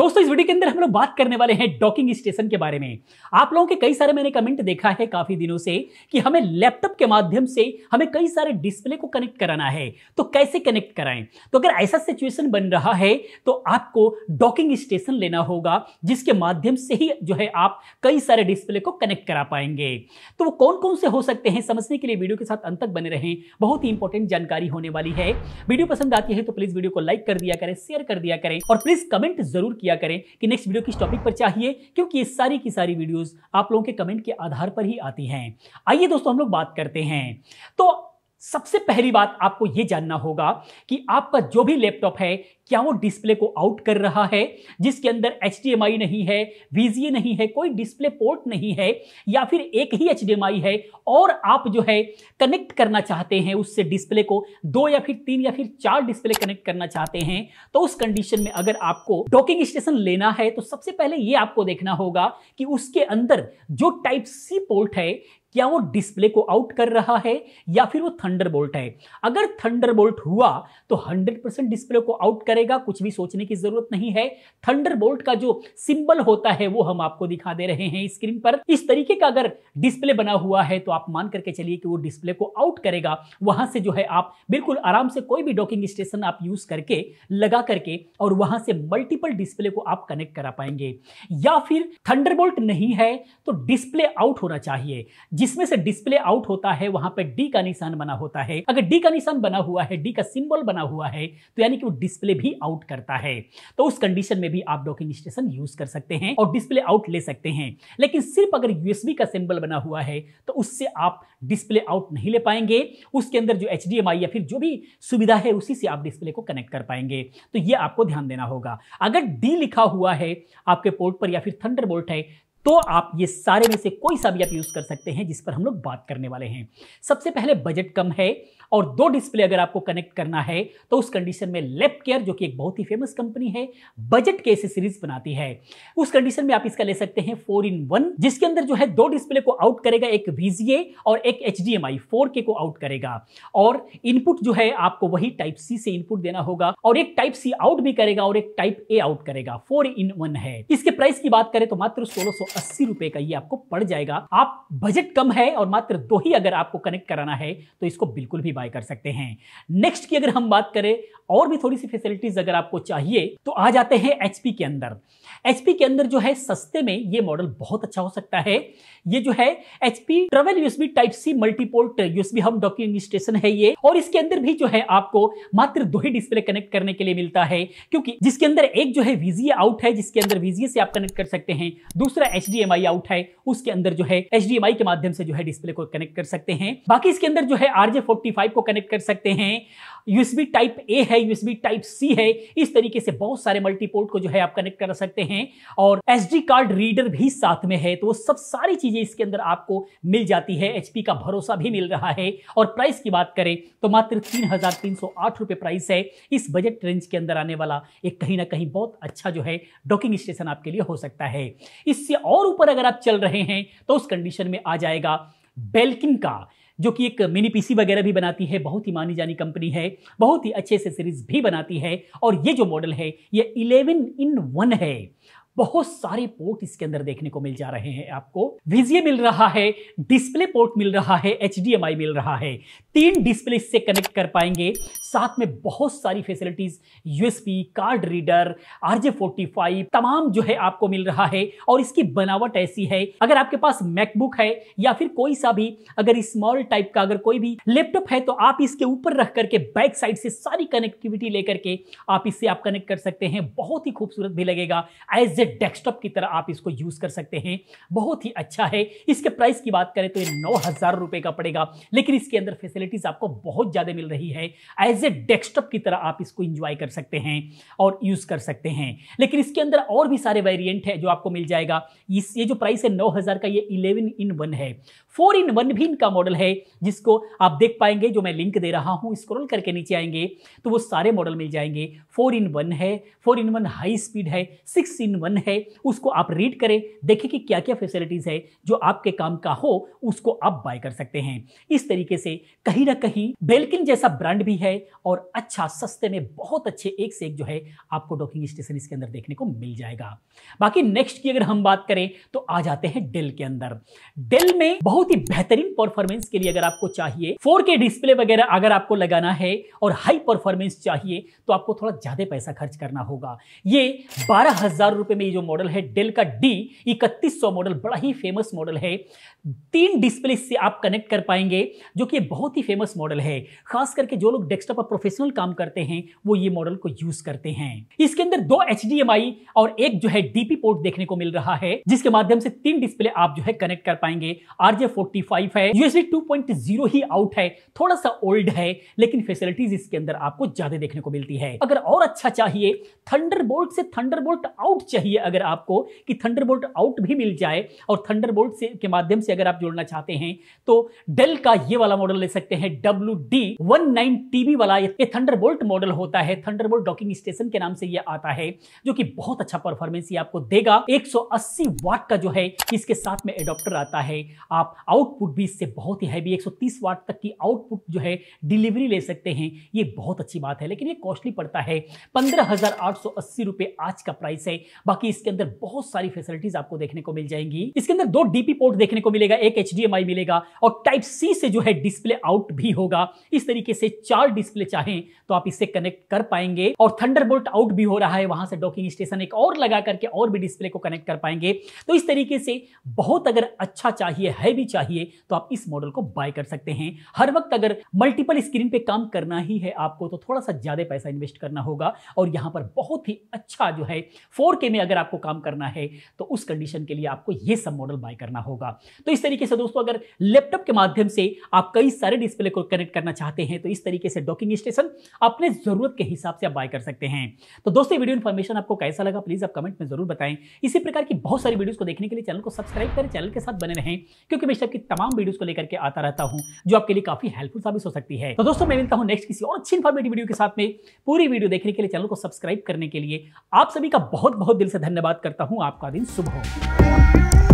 दोस्तों इस वीडियो के अंदर हम लोग बात करने वाले हैं डॉकिंग स्टेशन के बारे में आप लोगों के कई सारे मैंने कमेंट देखा है काफी दिनों से कि हमें लैपटॉप के माध्यम से हमें कई सारे डिस्प्ले को कनेक्ट कराना है तो कैसे कनेक्ट कराएं तो अगर ऐसा सिचुएशन बन रहा है तो आपको डॉकिंग स्टेशन लेना होगा जिसके माध्यम से ही जो है आप कई सारे डिस्प्ले को कनेक्ट करा पाएंगे तो वो कौन कौन से हो सकते हैं समझने के लिए वीडियो के साथ अंत तक बने रहें बहुत ही इंपॉर्टेंट जानकारी होने वाली है वीडियो पसंद आती है तो प्लीज वीडियो को लाइक कर दिया करें शेयर कर दिया करें और प्लीज कमेंट जरूर किया किया करें कि नेक्स्ट वीडियो किस टॉपिक पर चाहिए क्योंकि ये सारी की सारी वीडियोस आप लोगों के कमेंट के आधार पर ही आती हैं आइए दोस्तों हम लोग बात करते हैं तो सबसे पहली बात आपको ये जानना होगा कि आपका जो भी लैपटॉप है क्या वो डिस्प्ले को आउट कर रहा है जिसके अंदर एच नहीं है वीजीए नहीं है कोई डिस्प्ले पोर्ट नहीं है या फिर एक ही एच है और आप जो है कनेक्ट करना चाहते हैं उससे डिस्प्ले को दो या फिर तीन या फिर चार डिस्प्ले कनेक्ट करना चाहते हैं तो उस कंडीशन में अगर आपको डॉकिंग स्टेशन लेना है तो सबसे पहले ये आपको देखना होगा कि उसके अंदर जो टाइप सी पोर्ट है क्या वो डिस्प्ले को आउट कर रहा है या फिर वो थंडरबोल्ट है अगर थंडरबोल्ट हुआ तो 100% डिस्प्ले को आउट करेगा कुछ भी सोचने की जरूरत नहीं है थंडरबोल्ट का जो सिंबल होता है वो हम आपको दिखा दे रहे हैं स्क्रीन पर इस तरीके का अगर डिस्प्ले बना हुआ है तो आप मान करके चलिए कि वो डिस्प्ले को आउट करेगा वहां से जो है आप बिल्कुल आराम से कोई भी डॉकिंग स्टेशन आप यूज करके लगा करके और वहां से मल्टीपल डिस्प्ले को आप कनेक्ट करा पाएंगे या फिर थंडरबोल्ट नहीं है तो डिस्प्ले आउट होना चाहिए जिसमें से डिस्प्ले आउट होता है वहां पर डी का निशान बना होता है अगर डी का निशान बना हुआ है डी का सिंबल बना हुआ है तो यानी कि वो डिस्प्ले भी आउट करता है तो उस कंडीशन में भी आप डॉकिंग स्टेशन यूज कर सकते हैं और डिस्प्ले आउट ले सकते हैं लेकिन सिर्फ अगर यूएसबी का सिंबल बना हुआ है तो उससे आप डिस्प्ले आउट नहीं ले पाएंगे उसके अंदर जो एच या फिर जो भी सुविधा है उसी से आप डिस्प्ले को कनेक्ट कर पाएंगे तो ये आपको ध्यान देना होगा अगर डी लिखा हुआ है आपके पोर्ट पर या फिर थंडर है तो आप ये सारे में से कोई सा भी आप यूज़ कर सकते हैं जिस पर हम लोग बात करने वाले हैं सबसे पहले बजट कम है और दो डिस्प्ले अगर आपको कनेक्ट करना है तो उस कंडीशन में लेप केयर जो कि एक बहुत ही फेमस कंपनी है बजट के सीरीज बनाती है उस कंडीशन में आप इसका ले सकते हैं फोर इन वन जिसके अंदर जो है दो डिस्प्ले को आउट करेगा एक वीजीए और एक एच डी को आउट करेगा और इनपुट जो है आपको वही टाइप सी से इनपुट देना होगा और एक टाइप सी आउट भी करेगा और एक टाइप ए आउट करेगा फोर इन वन है इसके प्राइस की बात करें तो मात्र सोलह अस्सी रुपए का ये आपको पड़ जाएगा आप बजट कम है और मात्र दो ही अगर आपको कनेक्ट कराना है तो इसको बिल्कुल भी बाय कर सकते हैं नेक्स्ट की अगर हम बात करें और भी थोड़ी सी फैसिलिटीज अगर आपको चाहिए तो आ जाते हैं एचपी के अंदर एचपी के अंदर जो है सस्ते में ये मॉडल बहुत अच्छा हो सकता है ये जो है HP travel USB type C multiport USB hub docking station है ये और इसके अंदर भी जो है आपको मात्र दो ही डिस्प्ले कनेक्ट करने के लिए मिलता है क्योंकि जिसके अंदर एक जो है वीजीए आउट है जिसके अंदर वीजीए से आप कनेक्ट कर सकते हैं दूसरा एच आउट है उसके अंदर जो है एच के माध्यम से जो है डिस्प्ले को कनेक्ट कर सकते हैं बाकी इसके अंदर जो है आरजे फोर्टी वाई को कनेक्ट कर सकते हैं यूएसबी टाइप ए है यूएसबी टाइप सी है इस तरीके से बहुत सारे मल्टीपोर्ट को जो है आप कनेक्ट कर सकते हैं और एस कार्ड रीडर भी साथ में है तो वो सब सारी चीजें इसके अंदर आपको मिल जाती है एच का भरोसा भी मिल रहा है और प्राइस की बात करें तो मात्र तीन हजार तीन सौ आठ रुपये प्राइस है इस बजट रेंज के अंदर आने वाला एक कहीं ना कहीं बहुत अच्छा जो है डॉकिंग स्टेशन आपके लिए हो सकता है इससे और ऊपर अगर आप चल रहे हैं तो उस कंडीशन में आ जाएगा बेल्किन का जो कि एक मिनी पीसी वगैरह भी बनाती है बहुत ही मानी जानी कंपनी है बहुत ही अच्छे से सीरीज भी बनाती है और ये जो मॉडल है ये इलेवन इन वन है बहुत सारे पोर्ट इसके अंदर देखने को मिल जा रहे हैं आपको विजिए मिल रहा है डिस्प्ले पोर्ट मिल रहा है एच मिल रहा है तीन डिस्प्ले इससे कनेक्ट कर पाएंगे साथ में बहुत सारी facilities USB card reader RJ तमाम जो है आपको मिल रहा है और इसकी बनावट ऐसी है अगर आपके पास मैकबुक है या फिर कोई सा भी अगर स्मॉल टाइप का अगर कोई भी लैपटॉप है तो आप इसके ऊपर रख करके बैक साइड से सारी कनेक्टिविटी लेकर के आप इससे आप कनेक्ट कर सकते हैं बहुत ही खूबसूरत भी लगेगा एज ए डेस्कटॉप की तरह आप इसको यूज़ कर सकते हैं बहुत ही अच्छा है इसके प्राइस की बात करें तो ये नौ हज़ार रुपए का पड़ेगा लेकिन इसके अंदर फैसिलिटीज़ आपको बहुत ज़्यादा मिल रही है एज ए डेस्कटॉप की तरह आप इसको इंजॉय कर सकते हैं और यूज़ कर सकते हैं लेकिन इसके अंदर और भी सारे वेरियंट है जो आपको मिल जाएगा इस ये जो प्राइस है नौ का ये इलेवन इन वन है फोर इन वन भी इनका मॉडल है जिसको आप देख पाएंगे जो मैं लिंक दे रहा हूं स्क्रॉल करके नीचे आएंगे तो वो सारे मॉडल मिल जाएंगे फोर इन वन है four in one high speed है सिक्स इन वन वन है उसको आप रीड करें देखें कि क्या क्या फैसिलिटीज़ है जो आपके काम का हो उसको आप बाय कर सकते हैं इस तरीके से कहीं ना कहीं बेल्किन जैसा ब्रांड भी है और अच्छा सस्ते में बहुत अच्छे एक से एक जो है आपको डॉकिंग स्टेशन इसके अंदर देखने को मिल जाएगा बाकी नेक्स्ट की अगर हम बात करें तो आ जाते हैं डेल के अंदर डेल में बहुत ही बेहतरीन परफॉर्मेंस के लिए अगर आपको चाहिए फोर डिस्प्ले वगैरह अगर आपको लगाना है और हाई परफॉर्मेंस चाहिए तो आपको थोड़ा ज्यादा पैसा खर्च करना होगा ये बारह हजार रुपए में ये जो मॉडल है डेल का डी इकतीस मॉडल बड़ा ही फेमस मॉडल है तीन डिस्प्ले से आप कनेक्ट कर पाएंगे जो कि बहुत ही फेमस मॉडल है खास करके जो लोग डेस्कटॉप पर प्रोफेशनल काम करते हैं वो ये मॉडल को यूज करते हैं इसके अंदर दो एच और एक जो है डीपी पोर्ट देखने को मिल रहा है जिसके माध्यम से तीन डिस्प्ले आप जो है कनेक्ट कर पाएंगे आरजे फोर्टी है यूएसबी टू ही आउट है थोड़ा सा ओल्ड है लेकिन फैसिलिटीज इसके अंदर आपको ज्यादा देखने को मिलती है अगर और अच्छा चाहिए थंडरबोल्ट से थंडरबोल्ट आउट चाहिए चाहिए अगर आपको कि थंडरबोल्ट आउट भी मिल जाए और थंडरबोल्ट से के माध्यम से अगर आप जोड़ना चाहते हैं तो डेल का ये वाला मॉडल ले सकते हैं W D one nine TB वाला ये थंडरबोल्ट मॉडल होता है थंडरबोल्ट डॉकिंग स्टेशन के नाम से ये आता है जो कि बहुत अच्छा परफॉर्मेंस ये आपको देगा 180 वाट का जो है इसके साथ में एडोप्टर आता है आप आउटपुट भी इससे बहुत ही हैवी 130 वाट तक की आउटपुट जो है डिलीवरी ले सकते हैं ये बहुत अच्छी बात है लेकिन ये कॉस्टली पड़ता है पंद्रह हजार आज का प्राइस है बाकी बाकी इसके अंदर बहुत सारी फैसिलिटीज आपको देखने को मिल जाएंगी इसके अंदर दो डीपी पोर्ट देखने को मिलेगा एक एच मिलेगा और टाइप सी से जो है डिस्प्ले आउट भी होगा इस तरीके से चार डिस्प्ले चाहें तो आप इससे कनेक्ट कर पाएंगे और थंडर आउट भी हो रहा है वहां से डॉकिंग स्टेशन एक और लगा करके और भी डिस्प्ले को कनेक्ट कर पाएंगे तो इस तरीके से बहुत अगर अच्छा चाहिए है भी चाहिए तो आप इस मॉडल को बाय कर सकते हैं हर वक्त अगर मल्टीपल स्क्रीन पे काम करना ही है आपको तो थोड़ा सा ज्यादा पैसा इन्वेस्ट करना होगा और यहां पर बहुत ही अच्छा जो है फोर में अगर अगर आपको काम करना है तो उस कंडीशन के लिए आपको ये सब मॉडल बाय करना होगा तो इस तरीके से दोस्तों अगर लैपटॉप के माध्यम से आप कई सारे डिस्प्ले को कनेक्ट करना चाहते हैं तो इस तरीके से डॉकिंग स्टेशन अपने ज़रूरत के हिसाब से आप बाय कर सकते हैं तो दोस्तों वीडियो इन्फॉर्मेशन आपको कैसा लगा प्लीज़ आप कमेंट में ज़रूर बताएं इसी प्रकार की बहुत सारी वीडियोज़ को देखने के लिए चैनल को सब्सक्राइब करें चैनल के साथ बने रहें क्योंकि मैं सबकी तमाम वीडियोज़ को लेकर के आता रहता हूं जो आपके लिए काफ़ी हेल्पफुल साबित हो सकती है तो दोस्तों मैं मिलता हूं नेक्स्ट किसी और अच्छी इन्फॉर्मेटिव वीडियो के साथ में पूरी वीडियो देखने के लिए चैनल को सब्सक्राइब करने के लिए आप सभी का बहुत बहुत दिल से धन्यवाद करता हूँ आपका दिन शुभ हो